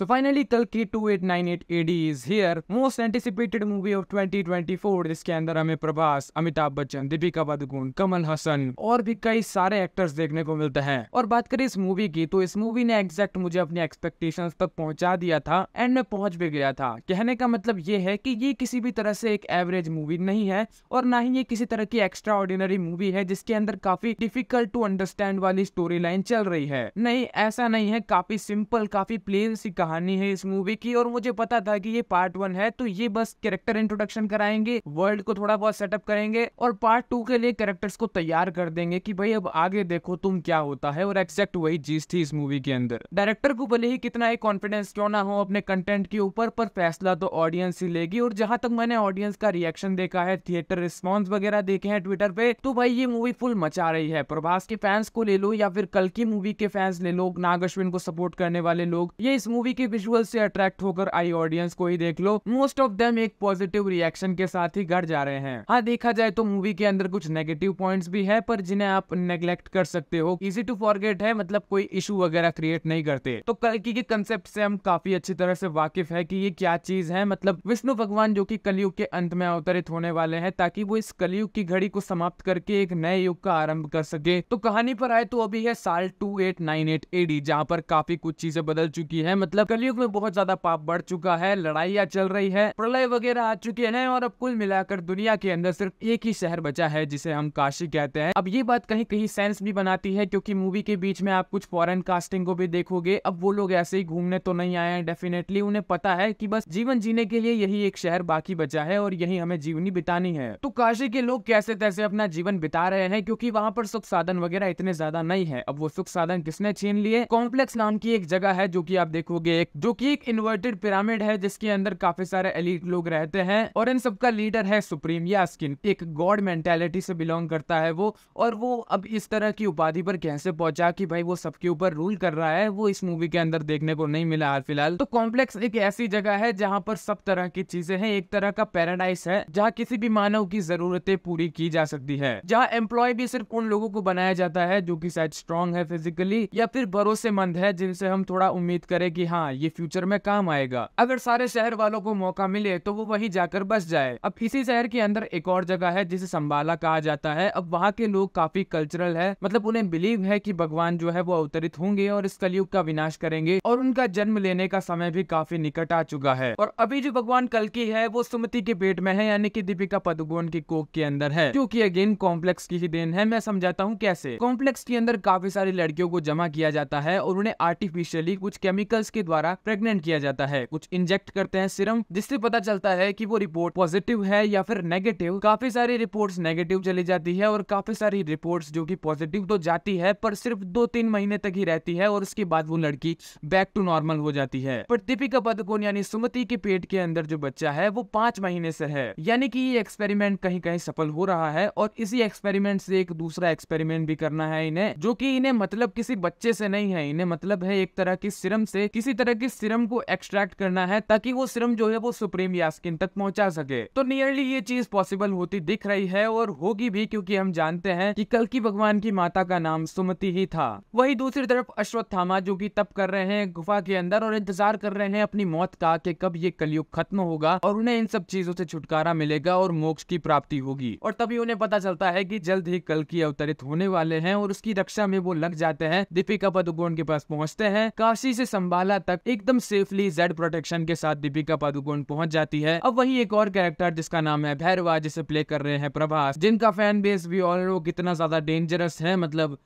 So finally Kalki 2898 AD is here. Most anticipated movie of 2024 जिसके अंदर हमें प्रभास अमिताभ बच्चन दीपिका पादुकोण कमल हसन और भी कई सारे एक्टर्स देखने को मिलते हैं और बात करें इस मूवी की तो इस मूवी ने एग्जैक्ट मुझे अपनी एक्सपेक्टेशन तक पहुंचा दिया था एंड में पहुंच भी गया था कहने का मतलब ये है कि ये किसी भी तरह से एक एवरेज मूवी नहीं है और ना ही ये किसी तरह की एक्स्ट्रा ऑर्डिनरी मूवी है जिसके अंदर काफी डिफिकल्ट टू अंडरस्टैंड वाली स्टोरी लाइन चल रही है नहीं ऐसा नहीं है काफी सिंपल काफी प्लेन सी कहानी है इस मूवी की और मुझे पता था कि ये पार्ट वन है तो ये बस कैरेक्टर इंट्रोडक्शन कराएंगे वर्ल्ड को थोड़ा बहुत सेटअप करेंगे और पार्ट टू के लिए कैरेक्टर्स को तैयार कर देंगे कि भाई अब आगे देखो तुम क्या होता है और एक्सैक्ट वही चीज थी इस मूवी के अंदर डायरेक्टर को भले ही कितना ही कॉन्फिडेंस क्यों ना हो अपने कंटेंट के ऊपर पर फैसला तो ऑडियंस ही लेगी और जहां तक मैंने ऑडियंस का रिएक्शन देखा है थिएटर रिस्पॉन्स वगैरह देखे हैं ट्विटर पे तो भाई ये मूवी फुल मचा रही है प्रभास के फैंस को ले लो या फिर कल की मूवी के फैंस ले लो नाग अश्विन को सपोर्ट करने वाले लोग ये इस मूवी मूवी के विजुअल से अट्रैक्ट होकर आई ऑडियंस को ही देख लो मोस्ट ऑफ देम एक पॉजिटिव रिएक्शन के साथ ही घर जा रहे हैं हाँ देखा जाए तो मूवी के अंदर कुछ नेगेटिव पॉइंट्स भी है पर जिन्हें आप नेग्लेक्ट कर सकते हो इजी टू फॉरगेट है मतलब कोई इशू वगैरह क्रिएट नहीं करते तो कल्कि के कंसेप्ट से हम काफी अच्छी तरह से वाकिफ है की ये क्या चीज है मतलब विष्णु भगवान जो की कलयुग के अंत में अवतरित होने वाले है ताकि वो इस कलयुग की घड़ी को समाप्त करके एक नए युग का आरंभ कर सके तो कहानी पर आए तो अभी है साल two eight nine eight AD जहाँ पर काफी कुछ चीजें बदल चुकी है मतलब मतलब कलयुग में बहुत ज्यादा पाप बढ़ चुका है लड़ाइया चल रही है प्रलय वगैरह आ चुके हैं और अब कुल मिलाकर दुनिया के अंदर सिर्फ एक ही शहर बचा है जिसे हम काशी कहते हैं अब ये बात कहीं कहीं सेंस भी बनाती है क्योंकि मूवी के बीच में आप कुछ फॉरेन कास्टिंग को भी देखोगे अब वो लोग ऐसे ही घूमने तो नहीं आए हैं डेफिनेटली उन्हें पता है कि बस जीवन जीने के लिए यही एक शहर बाकी बचा है और यही हमें जीवनी बितानी है तो काशी के लोग कैसे तैसे अपना जीवन बिता रहे हैं क्योंकि वहाँ पर सुख साधन वगैरह इतने ज्यादा नहीं है अब वो सुख साधन किसने छीन लिए कॉम्प्लेक्स नाम की एक जगह है जो की आप देखोगे एक जो कि एक इन्वर्टेड पिरामिड है जिसके अंदर काफी सारे एलिट लोग रहते हैं और इन सबका लीडर है सुप्रीम स्किन एक गॉड मेंटेलिटी से बिलोंग करता है वो और वो अब इस तरह की उपाधि पर कैसे पहुंचा कि भाई वो सबके ऊपर रूल कर रहा है वो इस मूवी के अंदर देखने को नहीं मिला हाल फिलहाल तो कॉम्प्लेक्स एक ऐसी जगह है जहाँ पर सब तरह की चीजें हैं एक तरह का पैराडाइस है जहाँ किसी भी मानव की जरूरतें पूरी की जा सकती है जहाँ एम्प्लॉय भी सिर्फ उन लोगों को बनाया जाता है जो की शायद स्ट्रॉन्ग है फिजिकली या फिर भरोसेमंद है जिनसे हम थोड़ा उम्मीद करें कि हाँ हाँ ये फ्यूचर में काम आएगा अगर सारे शहर वालों को मौका मिले तो वो वही जाकर बस जाए अब इसी शहर के अंदर एक और जगह है जिसे संबाला कहा जाता है अब वहाँ के लोग काफी कल्चरल है मतलब उन्हें बिलीव है की भगवान जो है वो अवतरित होंगे और इस कलयुग का विनाश करेंगे और उनका जन्म लेने का समय भी काफी निकट आ चुका है और अभी जो भगवान कल की है वो सुमति के पेट में है यानी कि दीपिका पदुगोन की कोक के अंदर है क्योंकि अगेन कॉम्प्लेक्स की ही देन है मैं समझाता हूँ कैसे कॉम्प्लेक्स के अंदर काफी सारी लड़कियों को जमा किया जाता है और उन्हें आर्टिफिशियली कुछ केमिकल्स के द्वारा प्रेग्नेंट किया जाता है कुछ इंजेक्ट करते हैं सिरम जिससे पता चलता है की वो रिपोर्ट पॉजिटिव है या फिर नेगेटिव काफी सारी रिपोर्ट नेगेटिव चली जाती है और काफी सारी रिपोर्ट जो की पॉजिटिव तो जाती है पर सिर्फ दो तीन महीने तक ही रहती है और उसके बाद वो लड़की बैक टू नॉर्मल हो जाती है पर दीपिका पदकोन यानी सुमति के पेट के अंदर जो बच्चा है वो पांच महीने से है यानी कि ये एक्सपेरिमेंट कहीं कहीं सफल हो रहा है और इसी एक्सपेरिमेंट से एक दूसरा एक्सपेरिमेंट भी करना है इन्हें जो कि इन्हें मतलब किसी बच्चे से नहीं है इन्हें मतलब है एक तरह की सिरम से किसी तरह की सिरम को एक्सट्रैक्ट करना है ताकि वो सिरम जो है वो सुप्रीम यास्किन तक पहुंचा सके तो नियरली ये चीज पॉसिबल होती दिख रही है और होगी भी क्योंकि हम जानते हैं कि कल की भगवान की माता का नाम सुमति ही था वही दूसरी तरफ अश्वत्थामा जो की तप कर रहे हैं गुफा के अंदर और इंतजार कर रहे हैं अपनी मौत का की कब ये कलयुग खत्म होगा और उन्हें इन सब चीजों से छुटकारा मिलेगा और मोक्ष की प्राप्ति होगी और तभी उन्हें पता चलता है की जल्द ही कल की अवतरित होने वाले है और उसकी रक्षा में वो लग जाते हैं दीपिका पदुकोण के पास पहुँचते हैं काशी से संभाला तक एकदम सेफली जेड प्रोटेक्शन के साथ दीपिका पादुकोण पहुंच जाती है अब वही एक और कैरेक्टर जिसका नाम है भैरवा जिसे प्ले कर रहे हैं प्रभास जिनका फैन बेस भी और कितना ज्यादा डेंजरस है मतलब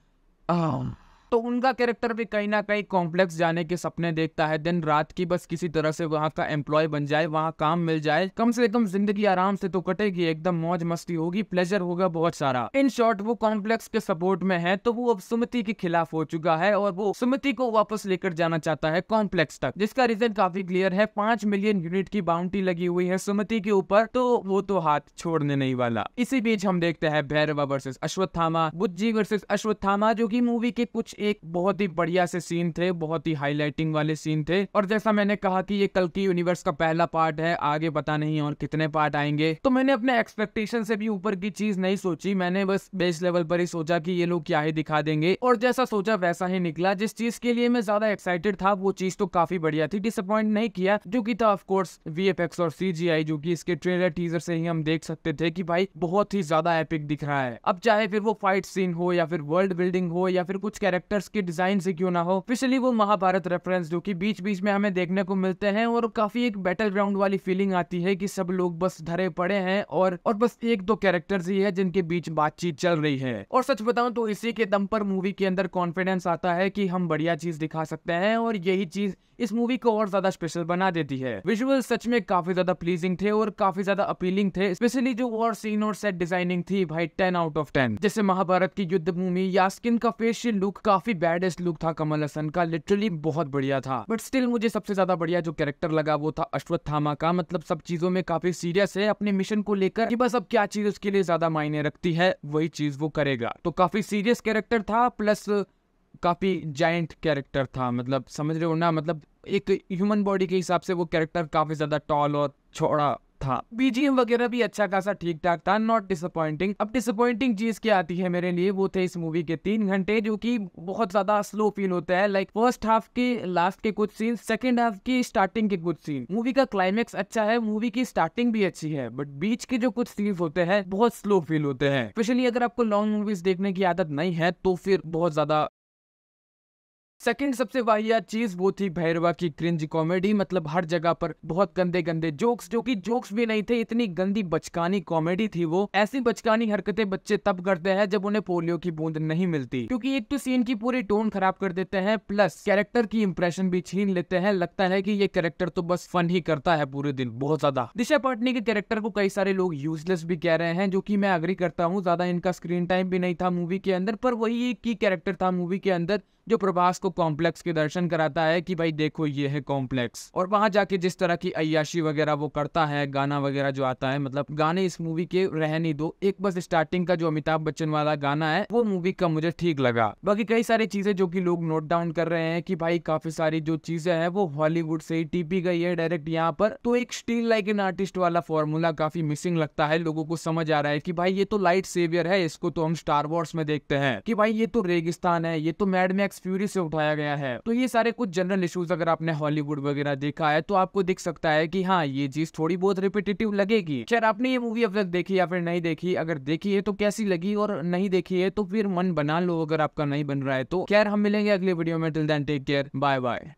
um, तो उनका कैरेक्टर भी कहीं ना कहीं कॉम्प्लेक्स जाने के सपने देखता है दिन रात की बस किसी तरह से वहाँ का एम्प्लॉय बन जाए वहाँ काम मिल जाए कम से कम जिंदगी आराम से तो कटेगी एकदम मौज मस्ती होगी प्लेजर होगा बहुत सारा इन शॉर्ट वो कॉम्प्लेक्स के सपोर्ट में है तो वो अब सुमति के खिलाफ हो चुका है और वो सुमति को वापस लेकर जाना चाहता है कॉम्प्लेक्स तक जिसका रीजन काफी क्लियर है पांच मिलियन यूनिट की बाउंड्री लगी हुई है सुमति के ऊपर तो वो तो हाथ छोड़ने नहीं वाला इसी बीच हम देखते हैं भैरवा वर्सेज अश्वत्थामा बुद्धि वर्सेज अश्वत्थामा जो की मूवी के कुछ एक बहुत ही बढ़िया से सीन थे बहुत ही हाईलाइटिंग वाले सीन थे और जैसा मैंने कहा कि ये कल की यूनिवर्स का पहला पार्ट है आगे पता नहीं और कितने पार्ट आएंगे तो मैंने अपने एक्सपेक्टेशन से भी ऊपर की चीज नहीं सोची मैंने बस बेस लेवल पर ही सोचा कि ये लोग क्या ही दिखा देंगे और जैसा सोचा वैसा ही निकला जिस चीज के लिए मैं ज्यादा एक्साइटेड था वो चीज तो काफी बढ़िया थी डिसअपॉइंट नहीं किया जो की था ऑफकोर्स वी एफ एक्स और सी जी आई जो की इसके ट्रेलर टीजर से ही हम देख सकते थे कि भाई बहुत ही ज्यादा एपिक दिख रहा है अब चाहे फिर वो फाइट सीन हो या फिर वर्ल्ड बिल्डिंग हो या फिर कुछ कैरेक्टर कैरेक्टर्स के डिजाइन से क्यों ना हो स्पेशली वो महाभारत रेफरेंस जो की बीच बीच में हमें देखने को मिलते हैं और काफी एक बैटल ग्राउंड वाली फीलिंग आती है की सब लोग बस धरे पड़े हैं और और बस एक दो कैरेक्टर्स ही है जिनके बीच बातचीत चल रही है और सच बताऊं तो इसी के दम पर मूवी के अंदर कॉन्फिडेंस आता है कि हम बढ़िया चीज दिखा सकते हैं और यही चीज इस मूवी को और ज्यादा स्पेशल बना देती है विजुअल सच में काफी ज्यादा प्लीजिंग थे और काफी ज्यादा अपीलिंग थे स्पेशली जो और सीन और सेट डिजाइनिंग थी भाई टेन आउट ऑफ टेन जैसे महाभारत की युद्ध भूमि या स्किन का फेशियल लुक का काफी बैडेस्ट लुक था कमल हसन का लिटरली बहुत बढ़िया था बट स्टिल मुझे सबसे ज्यादा बढ़िया जो कैरेक्टर लगा वो था अश्वत्थामा का मतलब सब चीजों में काफी सीरियस है अपने मिशन को लेकर कि बस अब क्या चीज उसके लिए ज्यादा मायने रखती है वही चीज वो करेगा तो काफी सीरियस कैरेक्टर था प्लस काफी जायंट कैरेक्टर था मतलब समझ रहे हो ना मतलब एक ह्यूमन बॉडी के हिसाब से वो कैरेक्टर काफी ज्यादा टॉल और छोड़ा था बीजीएम वगैरह भी अच्छा खासा ठीक ठाक था नॉट डिसअपॉइंटिंग अब डिसअपॉइंटिंग चीज क्या आती है मेरे लिए वो थे इस मूवी के तीन घंटे जो की बहुत ज्यादा स्लो फील होता है लाइक फर्स्ट हाफ के लास्ट के कुछ सीन सेकेंड हाफ की स्टार्टिंग के कुछ सीन मूवी का क्लाइमेक्स अच्छा है मूवी की स्टार्टिंग भी अच्छी है बट बीच के जो कुछ सीन्स होते हैं बहुत स्लो फील होते हैं स्पेशली अगर आपको लॉन्ग मूवीज देखने की आदत नहीं है तो फिर बहुत ज्यादा सेकंड सबसे वाहिया चीज वो थी भैरवा की क्रिंज कॉमेडी मतलब हर जगह पर बहुत गंदे गंदे जोक्स जो कि जोक्स भी नहीं थे इतनी गंदी बचकानी कॉमेडी थी वो ऐसी बचकानी हरकतें बच्चे तब करते हैं जब उन्हें पोलियो की बूंद नहीं मिलती क्योंकि एक तो सीन की पूरी टोन खराब कर देते हैं प्लस कैरेक्टर की इंप्रेशन भी छीन लेते हैं लगता है की ये कैरेक्टर तो बस फन ही करता है पूरे दिन बहुत ज्यादा दिशा पाटनी के कैरेक्टर को कई सारे लोग यूजलेस भी कह रहे हैं जो की मैं अग्री करता हूँ ज्यादा इनका स्क्रीन टाइम भी नहीं था मूवी के अंदर पर वही एक की कैरेक्टर था मूवी के अंदर जो प्रभास को कॉम्प्लेक्स के दर्शन कराता है कि भाई देखो ये है कॉम्प्लेक्स और वहां जाके जिस तरह की अयाशी वगैरह वो करता है गाना वगैरह जो आता है मतलब गाने इस मूवी के रहने दो एक बस स्टार्टिंग का जो अमिताभ बच्चन वाला गाना है वो मूवी का मुझे ठीक लगा बाकी कई सारी चीजें जो की लोग नोट डाउन कर रहे हैं की भाई काफी सारी जो चीजें है वो हॉलीवुड से ही टीपी गई है डायरेक्ट यहाँ पर तो एक स्टील लाइक एन आर्टिस्ट वाला फॉर्मूला काफी मिसिंग लगता है लोगों को समझ आ रहा है की भाई ये तो लाइट सेवियर है इसको तो हम स्टार वॉर्स में देखते हैं की भाई ये तो रेगिस्तान है ये तो मैडमैक्स मैक्स फ्यूरी से उठाया गया है तो ये सारे कुछ जनरल इश्यूज अगर आपने हॉलीवुड वगैरह देखा है तो आपको दिख सकता है की हाँ ये चीज थोड़ी बहुत रिपीटेटिव लगेगी खैर आपने ये मूवी अब तक देखी या फिर नहीं देखी अगर देखी है तो कैसी लगी और नहीं देखी है तो फिर मन बना लो अगर आपका नहीं बन रहा है तो खैर हम मिलेंगे अगले वीडियो में till then take care bye bye